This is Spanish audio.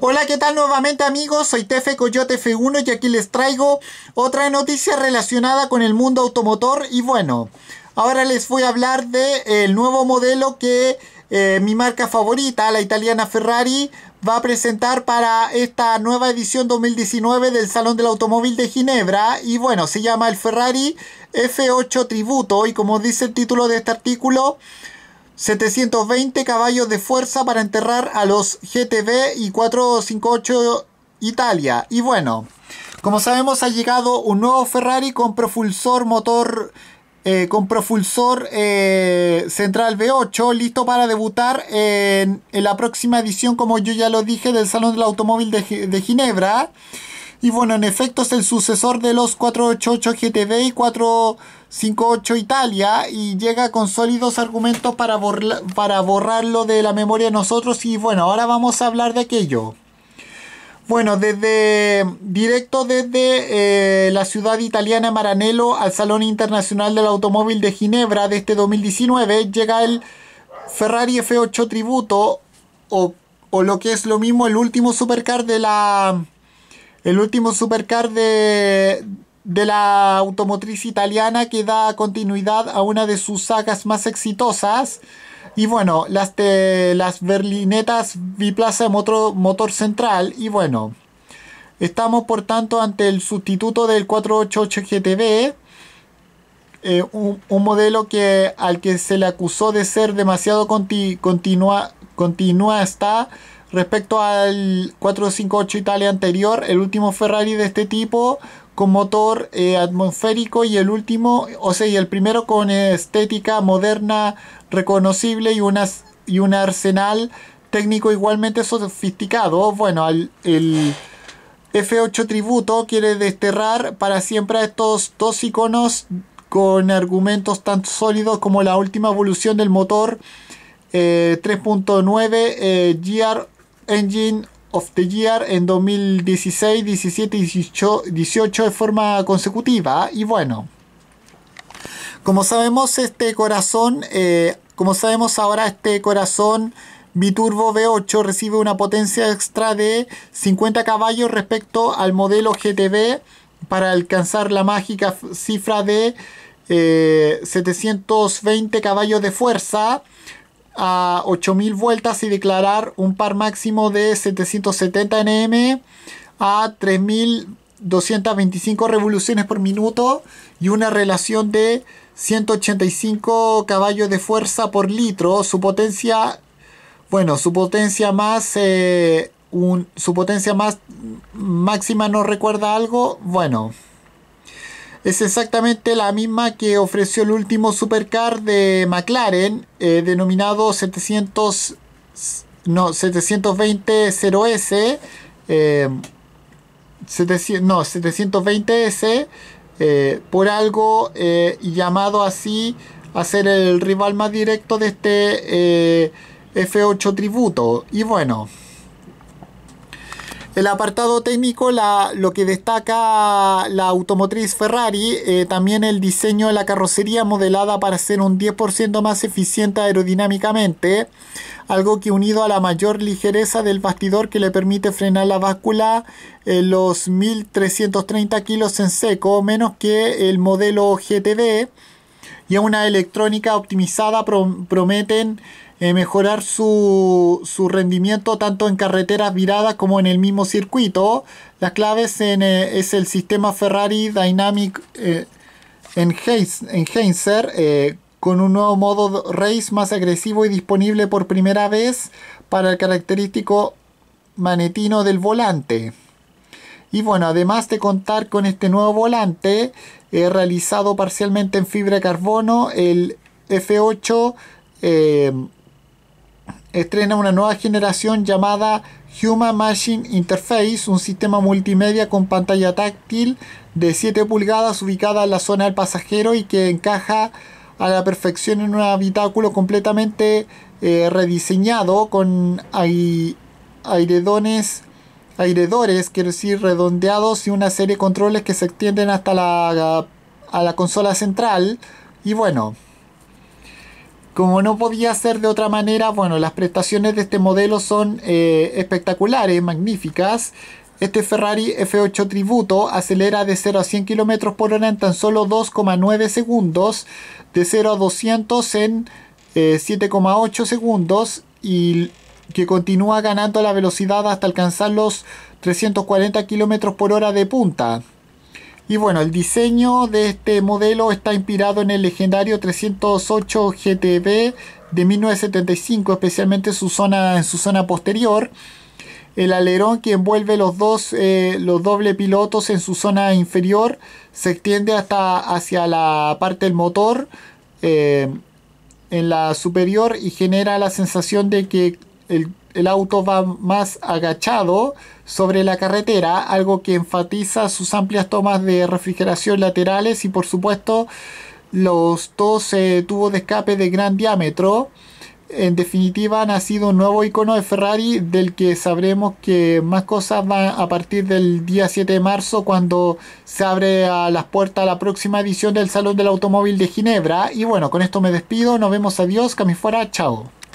Hola, ¿qué tal nuevamente amigos? Soy Tefe Coyote F1 y aquí les traigo otra noticia relacionada con el mundo automotor y bueno, ahora les voy a hablar del el nuevo modelo que eh, mi marca favorita, la italiana Ferrari, va a presentar para esta nueva edición 2019 del Salón del Automóvil de Ginebra y bueno, se llama el Ferrari F8 Tributo y como dice el título de este artículo, 720 caballos de fuerza para enterrar a los GTB y 458 Italia. Y bueno, como sabemos ha llegado un nuevo Ferrari con propulsor motor, eh, con propulsor eh, central V8, listo para debutar en, la próxima edición, como yo ya lo dije, del Salón del Automóvil de Ginebra. Y bueno, en efecto es el sucesor de los 488 GTB y 458 Italia y llega con sólidos argumentos para, para borrarlo de la memoria de nosotros y bueno, ahora vamos a hablar de aquello. Bueno, desde directo desde eh, la ciudad italiana Maranello al Salón Internacional del Automóvil de Ginebra de este 2019 llega el Ferrari F8 Tributo o lo que es lo mismo el último supercar de la el último supercar de, la automotriz italiana que da continuidad a una de sus sagas más exitosas. Y bueno, las, de, las berlinetas biplaza motor, motor central. Y bueno, estamos por tanto ante el sustituto del 488 GTB. Eh, un, modelo que, al que se le acusó de ser demasiado continua, continua hasta Respecto al 458 Italia anterior, el último Ferrari de este tipo con motor eh, atmosférico y el último, o sea, y el primero con estética moderna, reconocible y, unas, y un arsenal técnico igualmente sofisticado. Bueno, el, F8 Tributo quiere desterrar para siempre a estos dos iconos con argumentos tan sólidos como la última evolución del motor 3.9 eh, eh, GR Engine of the Year en 2016, 17 y 18 de forma consecutiva. Y bueno, como sabemos, este corazón, eh, como sabemos ahora, este corazón Biturbo V8 recibe una potencia extra de 50 caballos respecto al modelo GTB para alcanzar la mágica cifra de 720 eh, caballos de fuerza a 8000 vueltas y declarar un par máximo de 770 nm a 3225 revoluciones por minuto y una relación de 185 caballos de fuerza por litro. Su potencia, bueno, su potencia más, eh, su potencia más máxima no recuerda algo. Bueno, es exactamente la misma que ofreció el último supercar de McLaren, eh, denominado 700, 720 s eh, no, 720S, eh, por algo llamado así a ser el rival más directo de este F8 tributo. Y bueno. El apartado técnico, lo que destaca la automotriz Ferrari, eh, también el diseño de la carrocería modelada para ser un 10% más eficiente aerodinámicamente, algo que unido a la mayor ligereza del bastidor que le permite frenar la báscula eh, los 1330 kilos en seco, menos que el modelo GTB, y a una electrónica optimizada prometen eh, mejorar su, rendimiento tanto en carreteras viradas como en el mismo circuito. Las clave eh, es el sistema Ferrari Dynamic eh, Enhancer eh, con un nuevo modo race más agresivo y disponible por primera vez para el característico manetino del volante. Y bueno, además de contar con este nuevo volante eh, realizado parcialmente en fibra de carbono, el F8 estrena una nueva generación llamada Human Machine Interface, un sistema multimedia con pantalla táctil de 7 pulgadas ubicada en la zona del pasajero y que encaja a la perfección en un habitáculo completamente eh, rediseñado con airedones airedores, quiero decir, redondeados y una serie de controles que se extienden hasta la, la consola central. Y bueno, como no podía ser de otra manera, bueno, las prestaciones de este modelo son eh, espectaculares, magníficas. Este Ferrari F8 Tributo acelera de 0 a 100 km por hora en tan solo 2,9 segundos, de 0 a 200 en 7,8 eh, segundos y que continúa ganando la velocidad hasta alcanzar los 340 km por hora de punta. Y bueno, el diseño de este modelo está inspirado en el legendario 308 GTB de 1975, especialmente su zona, en su zona posterior. El alerón que envuelve los dos eh, los doble pilotos en su zona inferior se extiende hasta hacia la parte del motor eh, en la superior y genera la sensación de que el el auto va más agachado sobre la carretera, algo que enfatiza sus amplias tomas de refrigeración laterales y por supuesto los dos eh, tubos de escape de gran diámetro. En definitiva, ha nacido un nuevo icono de Ferrari del que sabremos que más cosas van a partir del día 7 de marzo cuando se abre a las puertas la próxima edición del Salón del Automóvil de Ginebra. Y bueno, con esto me despido, nos vemos, adiós, fuera, chao.